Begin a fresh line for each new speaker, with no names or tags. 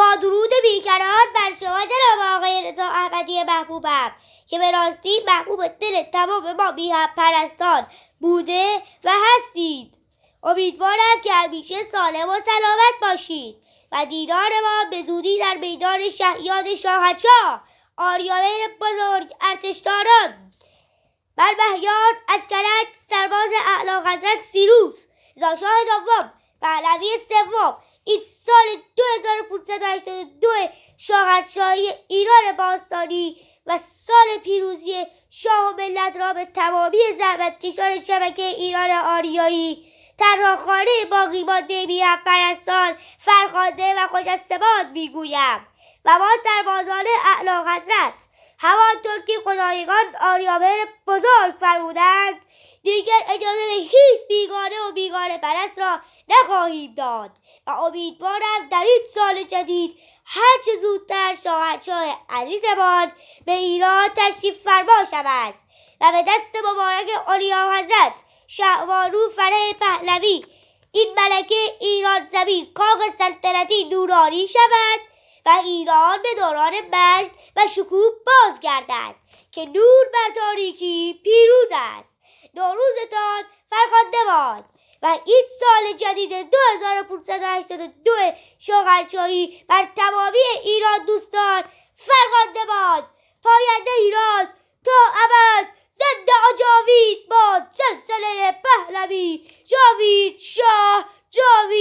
با درود بیکران بر شما جناب آقای رضا احمدی محبوبم که به راستی محبوب دل تمام ما بیه پرستان بوده و هستید امیدوارم که همیشه سالم و سلامت باشید و دیدار ما به زودی در میدان شهیاد شاهدشاه آریامهر بزرگ ارتشداران بر مهیار از سرباز اعلی حضرت سیروس زاشاه دوم پهلوی سوم این سال 2582 شاهنشاهی ایران باستانی و سال پیروزی شاه و ملت را به تمامی کشان شبکه ایران آریایی تراخانه باقی مانده میهم پرستان و و استباد میگویم و ما سربازان اعلیحضرت حضرت همانطور که خدایگان آریامهر بزرگ فرمودند دیگر اجازه به هیچ بیگانه و بیگانه پرست را نخواهیم داد و امیدوارم در این سال جدید هرچه زودتر شاهنشاه عزیزمان به ایران تشریف فرما شود و به دست مبارک علیا حضرت شعبانو فره پهلوی این ملکه ایران زمین کاغ سلطنتی نورانی شود و ایران به دوران مجد و شکوب بازگردد که نور بر تاریکی پیروز است دو روزتان فرخنده باد و این سال جدید 2582 شغلچایی بر تمامی ایران دوستان فرخنده باد پاینده ایران تا ابد زنده آجاوید باد سلسله پهلوی جاوید شاه جاوید